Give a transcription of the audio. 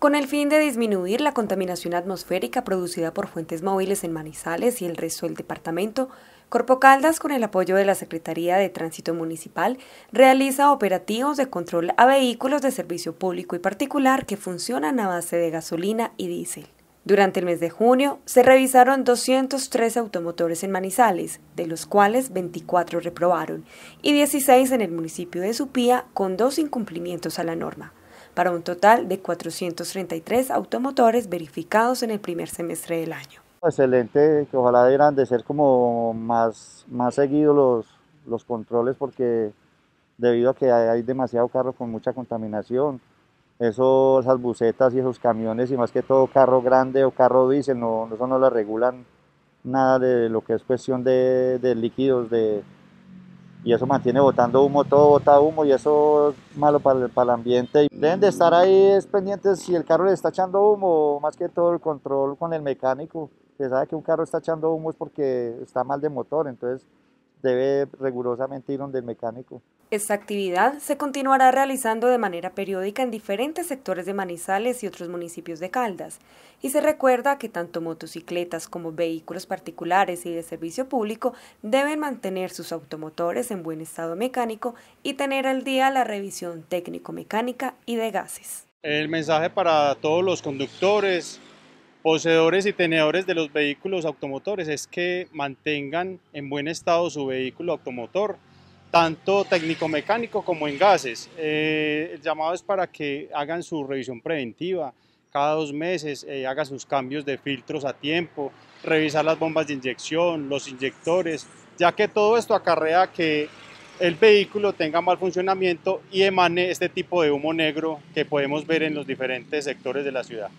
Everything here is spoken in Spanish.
Con el fin de disminuir la contaminación atmosférica producida por fuentes móviles en Manizales y el resto del departamento, Corpo Caldas, con el apoyo de la Secretaría de Tránsito Municipal, realiza operativos de control a vehículos de servicio público y particular que funcionan a base de gasolina y diésel. Durante el mes de junio se revisaron 203 automotores en Manizales, de los cuales 24 reprobaron y 16 en el municipio de Supía con dos incumplimientos a la norma para un total de 433 automotores verificados en el primer semestre del año. Excelente, que ojalá deberán de ser como más, más seguidos los, los controles porque debido a que hay demasiado carro con mucha contaminación, eso, esas bucetas y esos camiones y más que todo carro grande o carro diésel, no, eso no lo regulan nada de lo que es cuestión de, de líquidos, de, y eso mantiene botando humo, todo bota humo y eso es malo para el, para el ambiente. Deben de estar ahí pendientes si el carro le está echando humo, más que todo el control con el mecánico, que sabe que un carro está echando humo es porque está mal de motor, entonces debe rigurosamente ir donde el mecánico. Esta actividad se continuará realizando de manera periódica en diferentes sectores de Manizales y otros municipios de Caldas, y se recuerda que tanto motocicletas como vehículos particulares y de servicio público deben mantener sus automotores en buen estado mecánico y tener al día la revisión técnico-mecánica y de gases. El mensaje para todos los conductores poseedores y tenedores de los vehículos automotores es que mantengan en buen estado su vehículo automotor, tanto técnico-mecánico como en gases. Eh, el llamado es para que hagan su revisión preventiva cada dos meses, hagan eh, haga sus cambios de filtros a tiempo, revisar las bombas de inyección, los inyectores, ya que todo esto acarrea que el vehículo tenga mal funcionamiento y emane este tipo de humo negro que podemos ver en los diferentes sectores de la ciudad.